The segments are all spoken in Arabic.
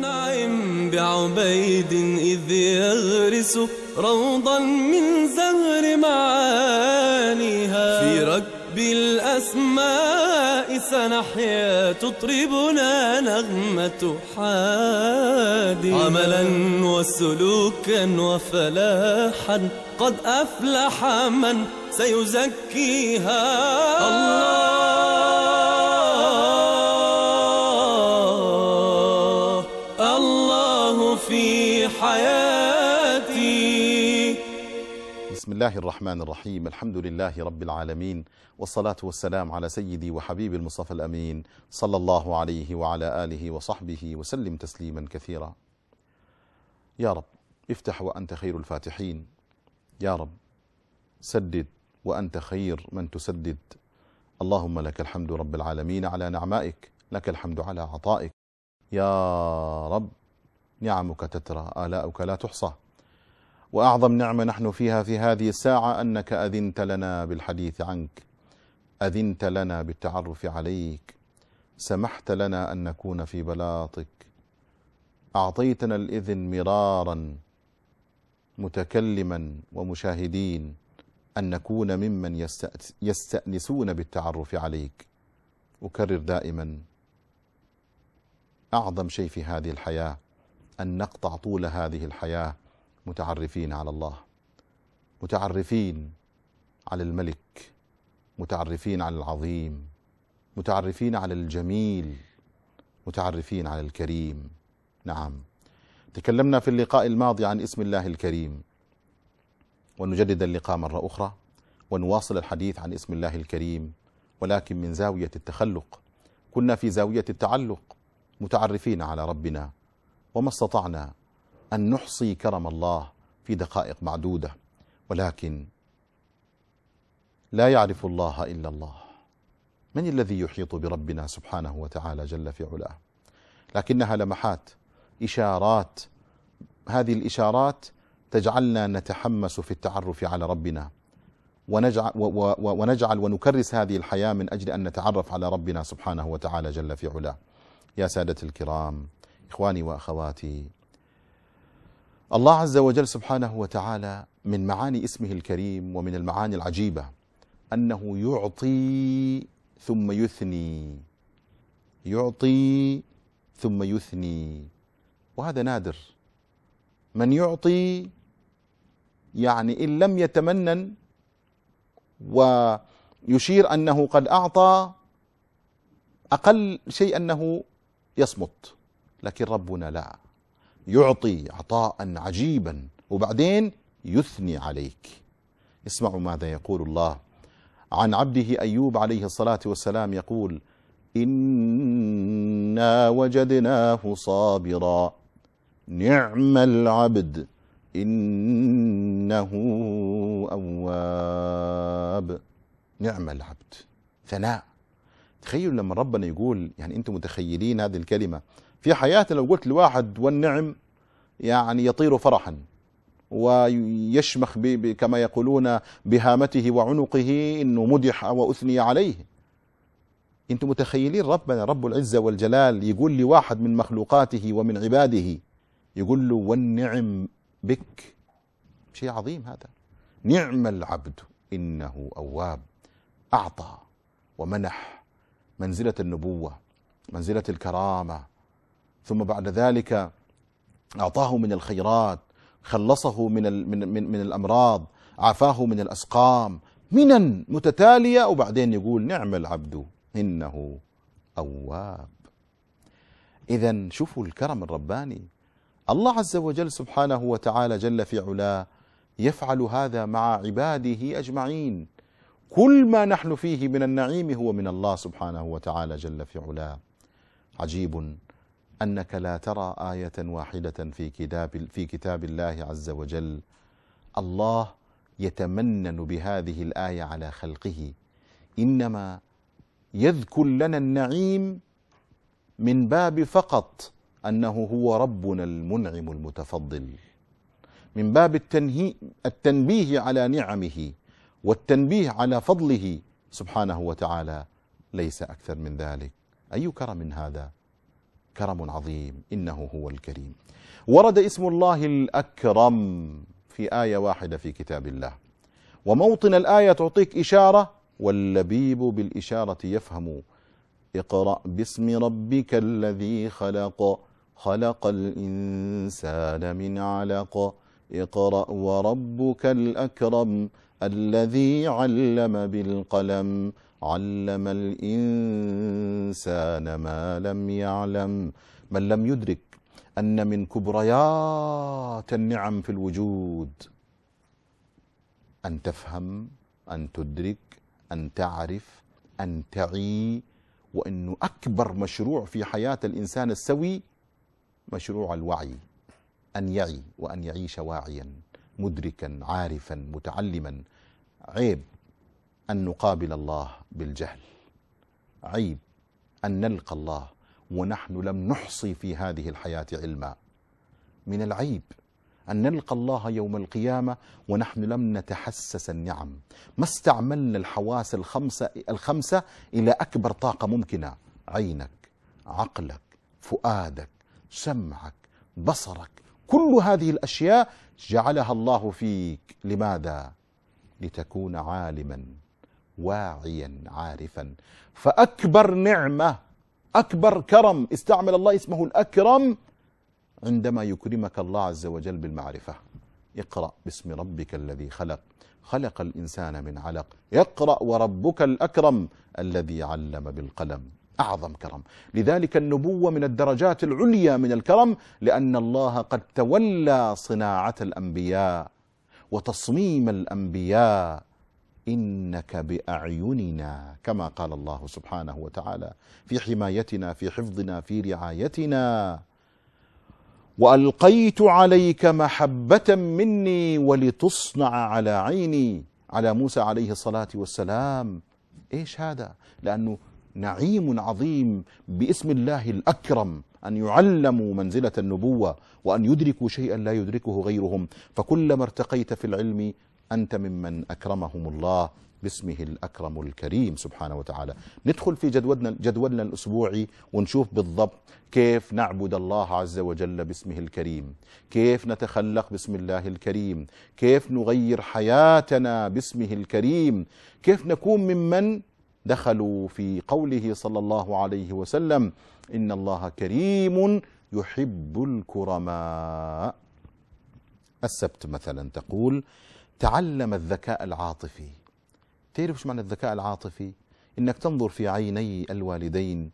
نعم بعبيد إذ يغرس روضا من زهر معانيها في ركب الأسماء سنحيا تطربنا نغمة حادي عملا وسلوكا وفلاحا قد أفلح من سيزكيها الله الله الرحمن الرحيم الحمد لله رب العالمين والصلاة والسلام على سيدي وحبيب المصطفى الأمين صلى الله عليه وعلى آله وصحبه وسلم تسليما كثيرا يا رب افتح وأنت خير الفاتحين يا رب سدد وأنت خير من تسدد اللهم لك الحمد رب العالمين على نعمائك لك الحمد على عطائك يا رب نعمك تترى آلاؤك لا تحصى واعظم نعمه نحن فيها في هذه الساعه انك اذنت لنا بالحديث عنك اذنت لنا بالتعرف عليك سمحت لنا ان نكون في بلاطك اعطيتنا الاذن مرارا متكلما ومشاهدين ان نكون ممن يستانسون بالتعرف عليك اكرر دائما اعظم شيء في هذه الحياه ان نقطع طول هذه الحياه متعرفين على الله متعرفين على الملك متعرفين على العظيم متعرفين على الجميل متعرفين على الكريم نعم تكلمنا في اللقاء الماضي عن اسم الله الكريم ونجدد اللقاء مرة أخرى ونواصل الحديث عن اسم الله الكريم ولكن من زاوية التخلق كنا في زاوية التعلق متعرفين على ربنا وما استطعنا أن نحصي كرم الله في دقائق معدودة ولكن لا يعرف الله إلا الله من الذي يحيط بربنا سبحانه وتعالى جل في علاه لكنها لمحات إشارات هذه الإشارات تجعلنا نتحمس في التعرف على ربنا ونجعل, ونجعل ونكرس هذه الحياة من أجل أن نتعرف على ربنا سبحانه وتعالى جل في علاه يا سادة الكرام إخواني وأخواتي الله عز وجل سبحانه وتعالى من معاني اسمه الكريم ومن المعاني العجيبة أنه يعطي ثم يثني يعطي ثم يثني وهذا نادر من يعطي يعني إن لم يتمنن ويشير أنه قد أعطى أقل شيء أنه يصمت لكن ربنا لا يعطي عطاء عجيبا وبعدين يثني عليك اسمعوا ماذا يقول الله عن عبده أيوب عليه الصلاة والسلام يقول إنا وجدناه صابرا نعم العبد إنه أواب نعم العبد ثناء تخيلوا لما ربنا يقول يعني أنتم متخيلين هذه الكلمة في حياتنا لو قلت لواحد والنعم يعني يطير فرحا ويشمخ كما يقولون بهامته وعنقه انه مدح واثني عليه انتم متخيلين ربنا رب العزه والجلال يقول لواحد من مخلوقاته ومن عباده يقول له والنعم بك شيء عظيم هذا نعم العبد انه اواب اعطى ومنح منزله النبوه منزله الكرامه ثم بعد ذلك أعطاه من الخيرات خلصه من, من, من, من الأمراض عافاه من الأسقام منن متتالية وبعدين يقول نعم العبد إنه أواب إذا شوفوا الكرم الرباني الله عز وجل سبحانه وتعالى جل في علاه يفعل هذا مع عباده أجمعين كل ما نحن فيه من النعيم هو من الله سبحانه وتعالى جل في علاه عجيب أنك لا ترى آية واحدة في كتاب, في كتاب الله عز وجل الله يتمنن بهذه الآية على خلقه إنما يذكر لنا النعيم من باب فقط أنه هو ربنا المنعم المتفضل من باب التنهي التنبيه على نعمه والتنبيه على فضله سبحانه وتعالى ليس أكثر من ذلك أي كرم هذا كرم عظيم إنه هو الكريم ورد اسم الله الأكرم في آية واحدة في كتاب الله وموطن الآية تعطيك إشارة واللبيب بالإشارة يفهم اقرأ باسم ربك الذي خلق خلق الإنسان من علق اقرأ وربك الأكرم الذي علم بالقلم علم الإنسان ما لم يعلم من لم يدرك أن من كبريات النعم في الوجود أن تفهم أن تدرك أن تعرف أن تعي وأنه أكبر مشروع في حياة الإنسان السوي مشروع الوعي أن يعي وأن يعيش واعيا مدركا عارفا متعلما عيب أن نقابل الله بالجهل عيب أن نلقى الله ونحن لم نحصي في هذه الحياة علما من العيب أن نلقى الله يوم القيامة ونحن لم نتحسس النعم ما استعملنا الحواس الخمسة, الخمسة إلى أكبر طاقة ممكنة عينك عقلك فؤادك سمعك بصرك كل هذه الأشياء جعلها الله فيك لماذا؟ لتكون عالما واعيا عارفا فأكبر نعمة أكبر كرم استعمل الله اسمه الأكرم عندما يكرمك الله عز وجل بالمعرفة اقرأ باسم ربك الذي خلق خلق الإنسان من علق اقرأ وربك الأكرم الذي علم بالقلم أعظم كرم لذلك النبوة من الدرجات العليا من الكرم لأن الله قد تولى صناعة الأنبياء وتصميم الأنبياء إنك بأعيننا كما قال الله سبحانه وتعالى في حمايتنا في حفظنا في رعايتنا وألقيت عليك محبة مني ولتصنع على عيني على موسى عليه الصلاة والسلام إيش هذا؟ لأنه نعيم عظيم باسم الله الأكرم أن يعلموا منزلة النبوة وأن يدركوا شيئا لا يدركه غيرهم فكلما ارتقيت في العلم أنت ممن أكرمهم الله باسمه الأكرم الكريم سبحانه وتعالى ندخل في جدولنا, جدولنا الأسبوعي ونشوف بالضبط كيف نعبد الله عز وجل باسمه الكريم كيف نتخلق باسم الله الكريم كيف نغير حياتنا باسمه الكريم كيف نكون ممن دخلوا في قوله صلى الله عليه وسلم إن الله كريم يحب الكرماء السبت مثلا تقول تعلم الذكاء العاطفي تعرف شو معنى الذكاء العاطفي انك تنظر في عيني الوالدين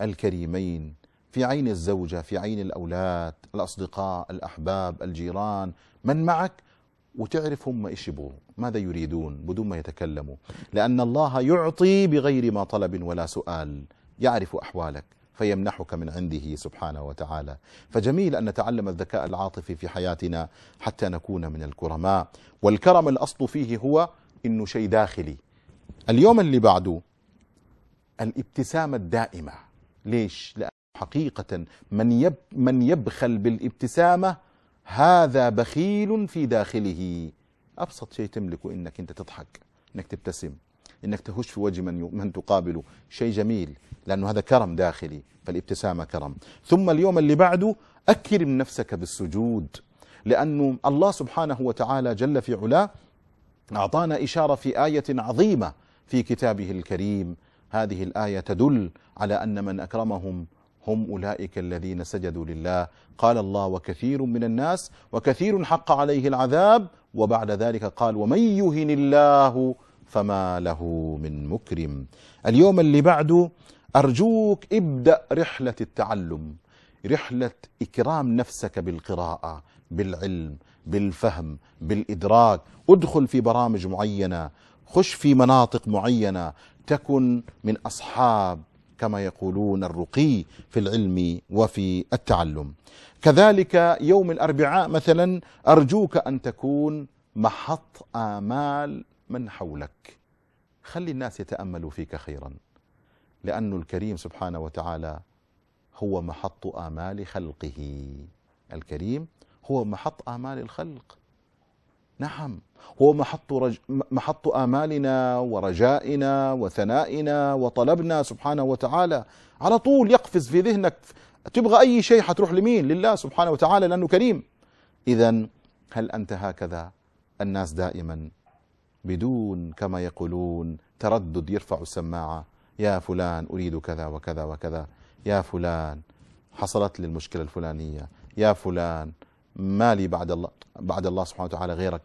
الكريمين في عين الزوجه في عين الاولاد الاصدقاء الاحباب الجيران من معك وتعرف هم ايش ماذا يريدون بدون ما يتكلموا لان الله يعطي بغير ما طلب ولا سؤال يعرف احوالك فيمنحك من عنده سبحانه وتعالى فجميل أن نتعلم الذكاء العاطفي في حياتنا حتى نكون من الكرماء والكرم الأصل فيه هو إنه شيء داخلي اليوم اللي بعده الابتسامة الدائمة ليش؟ لأن حقيقة من, يب من يبخل بالابتسامة هذا بخيل في داخله أبسط شيء تملكه إنك أنت تضحك إنك تبتسم انك تهش في وجه من من تقابله شيء جميل لانه هذا كرم داخلي فالابتسامه كرم ثم اليوم اللي بعده اكرم نفسك بالسجود لانه الله سبحانه وتعالى جل في علاه اعطانا اشاره في ايه عظيمه في كتابه الكريم هذه الايه تدل على ان من اكرمهم هم اولئك الذين سجدوا لله قال الله وكثير من الناس وكثير حق عليه العذاب وبعد ذلك قال ومن يهن الله فما له من مكرم اليوم اللي بعده أرجوك ابدأ رحلة التعلم رحلة إكرام نفسك بالقراءة بالعلم بالفهم بالإدراك ادخل في برامج معينة خش في مناطق معينة تكن من أصحاب كما يقولون الرقي في العلم وفي التعلم كذلك يوم الأربعاء مثلا أرجوك أن تكون محط آمال من حولك خلي الناس يتأملوا فيك خيرا لأن الكريم سبحانه وتعالى هو محط آمال خلقه الكريم هو محط آمال الخلق نعم هو محط, رج... محط آمالنا ورجائنا وثنائنا وطلبنا سبحانه وتعالى على طول يقفز في ذهنك تبغى أي شيء حتروح لمين لله سبحانه وتعالى لأنه كريم إذا هل أنت هكذا الناس دائما بدون كما يقولون تردد يرفع السماعة يا فلان أريد كذا وكذا وكذا يا فلان حصلت لي المشكلة الفلانية يا فلان مالي بعد الله بعد الله سبحانه وتعالى غيرك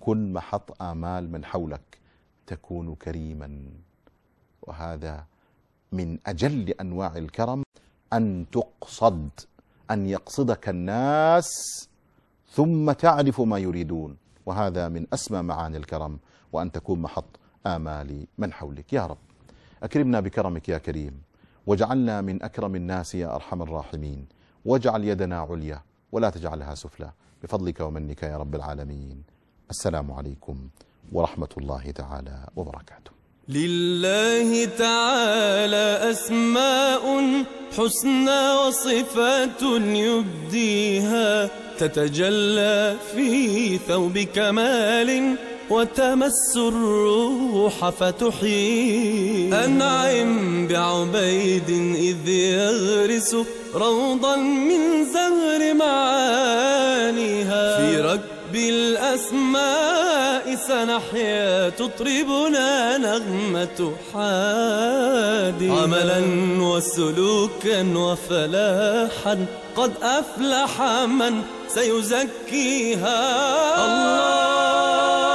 كن محط آمال من حولك تكون كريما وهذا من أجل أنواع الكرم أن تقصد أن يقصدك الناس ثم تعرف ما يريدون وهذا من أسمى معاني الكرم وأن تكون محط آمال من حولك يا رب أكرمنا بكرمك يا كريم واجعلنا من أكرم الناس يا أرحم الراحمين واجعل يدنا عليا ولا تجعلها سفلى بفضلك ومنك يا رب العالمين السلام عليكم ورحمة الله تعالى وبركاته لله تعالى أسماء حسنى وصفات يبديها تتجلى في ثوب كمال وتمس الروح فتحيي أنعم بعبيد إذ يغرس روضا من زهر معانيها في ركب الأسماء سنحيا نحيا تطربنا نغمة حادي عملا وسلوكا وفلاحا قد أفلح من سيزكيها الله